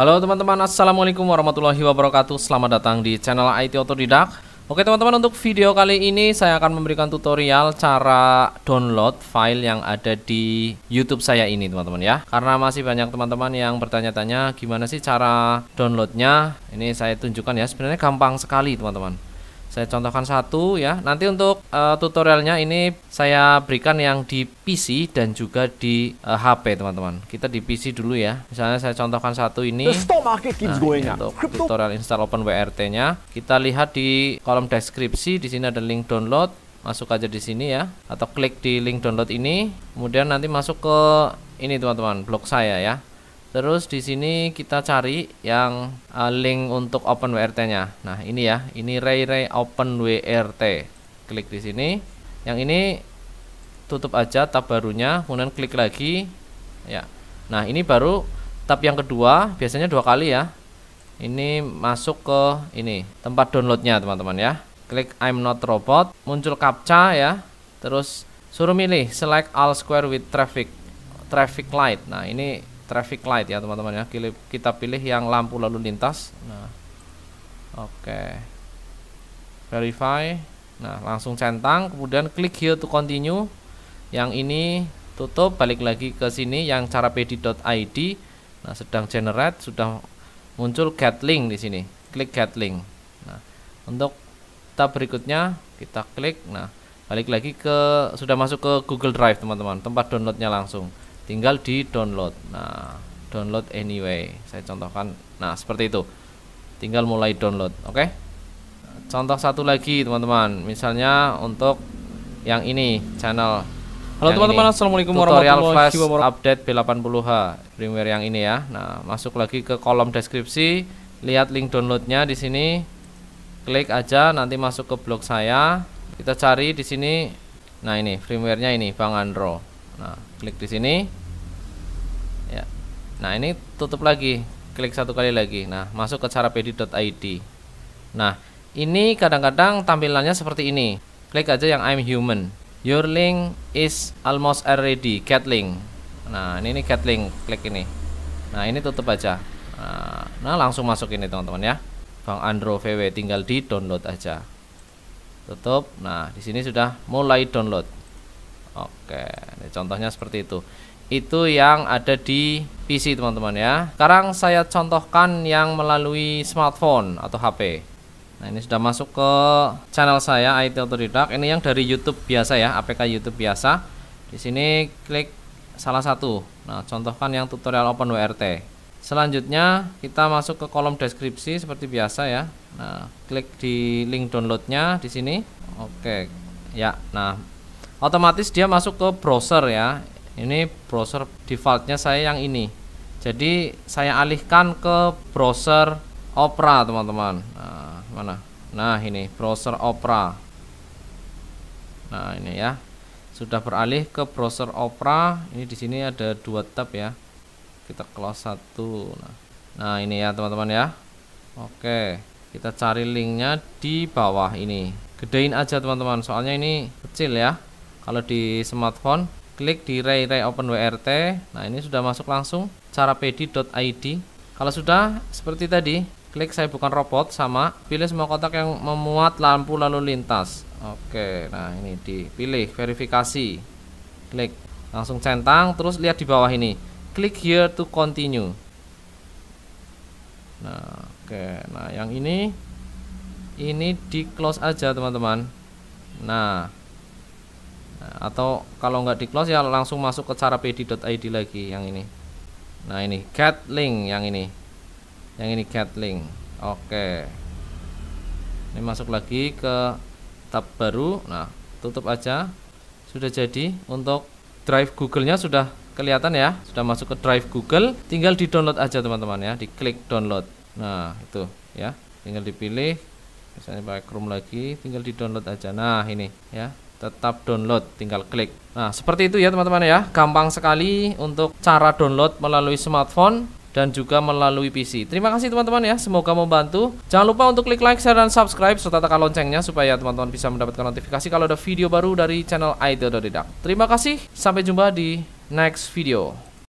Halo teman-teman, Assalamualaikum warahmatullahi wabarakatuh Selamat datang di channel IT Otodidak Oke teman-teman, untuk video kali ini saya akan memberikan tutorial cara download file yang ada di YouTube saya ini teman-teman ya Karena masih banyak teman-teman yang bertanya-tanya gimana sih cara downloadnya Ini saya tunjukkan ya, sebenarnya gampang sekali teman-teman saya contohkan satu ya. Nanti untuk uh, tutorialnya ini saya berikan yang di PC dan juga di uh, eh, HP teman-teman. Kita di PC dulu ya. Misalnya saya contohkan satu ini. Nah, ini untuk tutorial install open wrt nya Kita lihat di kolom deskripsi di sini ada link download. Masuk aja di sini ya atau klik di link download ini. Kemudian nanti masuk ke ini teman-teman, blog saya ya. Terus di sini kita cari yang uh, link untuk open wrt nya Nah, ini ya, ini Ray Ray WRT. Klik di sini. Yang ini tutup aja tab barunya, kemudian klik lagi. Ya. Nah, ini baru tab yang kedua, biasanya dua kali ya. Ini masuk ke ini, tempat downloadnya teman-teman ya. Klik I'm not robot, muncul captcha ya. Terus suruh milih select all square with traffic traffic light. Nah, ini traffic light ya teman-teman ya kita pilih yang lampu lalu lintas nah oke okay. verify nah langsung centang kemudian klik here to continue yang ini tutup balik lagi ke sini yang cara pd.id nah sedang generate sudah muncul get link di sini klik get link nah untuk tab berikutnya kita klik nah balik lagi ke sudah masuk ke Google Drive teman-teman tempat downloadnya langsung tinggal di download nah download anyway saya contohkan nah seperti itu tinggal mulai download oke okay? contoh satu lagi teman-teman misalnya untuk yang ini channel halo teman-teman assalamualaikum warahmatullahi wabarakatuh update B80H firmware yang ini ya nah masuk lagi ke kolom deskripsi lihat link downloadnya di sini klik aja nanti masuk ke blog saya kita cari di sini nah ini firmwarenya ini Bang Andro nah klik di sini nah ini tutup lagi klik satu kali lagi nah masuk ke cara pedi.id nah ini kadang-kadang tampilannya seperti ini klik aja yang I'm human your link is almost already get link nah ini, ini get link klik ini nah ini tutup aja nah, nah langsung masuk ini teman-teman ya Bang Andro VW tinggal di download aja tutup nah di sini sudah mulai download oke ini contohnya seperti itu itu yang ada di PC teman-teman ya sekarang saya contohkan yang melalui smartphone atau HP Nah ini sudah masuk ke channel saya IT Autodidak. Ini yang dari YouTube biasa ya, APK YouTube biasa. Di sini klik salah satu. Nah contohkan yang tutorial OpenWRT. Selanjutnya kita masuk ke kolom deskripsi seperti biasa ya. Nah klik di link downloadnya di sini. Oke ya. Nah otomatis dia masuk ke browser ya ini browser defaultnya saya yang ini jadi saya alihkan ke browser Opera teman-teman nah, mana nah ini browser Opera nah ini ya sudah beralih ke browser Opera ini di sini ada dua tab ya kita close satu nah, nah ini ya teman-teman ya Oke kita cari linknya di bawah ini gedein aja teman-teman soalnya ini kecil ya kalau di smartphone klik di Ray Ray Open WRT. Nah, ini sudah masuk langsung cara pd.id. Kalau sudah seperti tadi, klik saya bukan robot sama pilih semua kotak yang memuat lampu lalu lintas. Oke, nah ini dipilih verifikasi. Klik langsung centang terus lihat di bawah ini. Klik here to continue. Nah, oke. Nah, yang ini ini di close aja, teman-teman. Nah, atau kalau nggak di close ya langsung masuk ke cara pd.id lagi yang ini. Nah, ini get link yang ini. Yang ini get link. Oke. Ini masuk lagi ke tab baru. Nah, tutup aja. Sudah jadi untuk drive Google-nya sudah kelihatan ya, sudah masuk ke drive Google. Tinggal di-download aja teman-teman ya, di klik download. Nah, itu ya. Tinggal dipilih misalnya pakai Chrome lagi, tinggal di-download aja. Nah, ini ya tetap download tinggal klik nah seperti itu ya teman-teman ya gampang sekali untuk cara download melalui smartphone dan juga melalui PC. Terima kasih teman-teman ya, semoga membantu. Jangan lupa untuk klik like, share, dan subscribe serta tekan loncengnya supaya teman-teman bisa mendapatkan notifikasi kalau ada video baru dari channel Aida Terima kasih, sampai jumpa di next video.